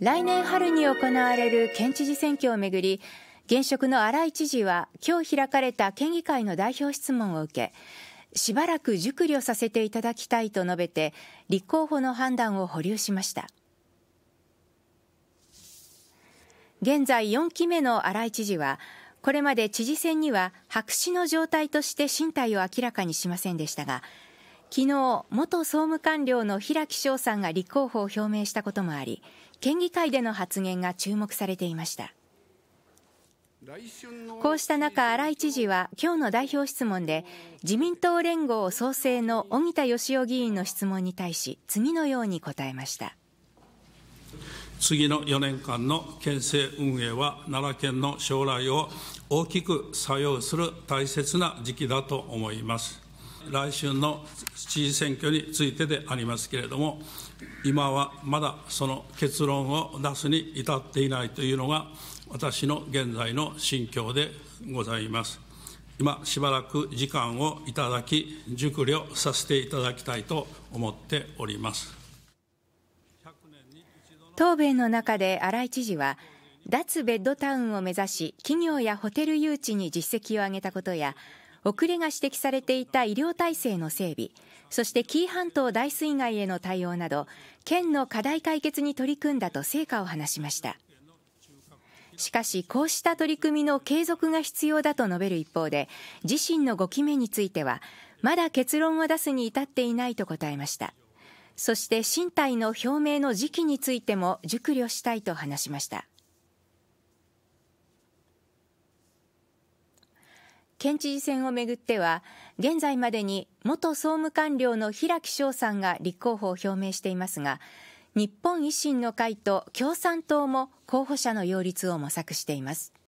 来年春に行われる県知事選挙をめぐり現職の荒井知事は今日開かれた県議会の代表質問を受けしばらく熟慮させていただきたいと述べて立候補の判断を保留しました現在4期目の荒井知事はこれまで知事選には白紙の状態として進退を明らかにしませんでしたが昨日元総務官僚の平木翔さんが立候補を表明したこともあり県議会での発言が注目されていましたこうした中新井知事は今日の代表質問で自民党連合創生の荻田義雄議員の質問に対し次のように答えました次の4年間の県政運営は奈良県の将来を大きく作用する大切な時期だと思います来春の知事選挙についてでありますけれども、今はまだその結論を出すに至っていないというのが、私の現在の心境でございます。今、しばらく時間をいただき、熟慮させていただきたいと思っております。答弁の中で新井知事は、脱ベッドタウンを目指し、企業やホテル誘致に実績を上げたことや、遅れが指摘されていた医療体制の整備そして紀伊半島大水害への対応など県の課題解決に取り組んだと成果を話しましたしかしこうした取り組みの継続が必要だと述べる一方で自身の5期目についてはまだ結論を出すに至っていないと答えましたそして進退の表明の時期についても熟慮したいと話しました県知事選をめぐっては現在までに元総務官僚の平木翔さんが立候補を表明していますが日本維新の会と共産党も候補者の擁立を模索しています。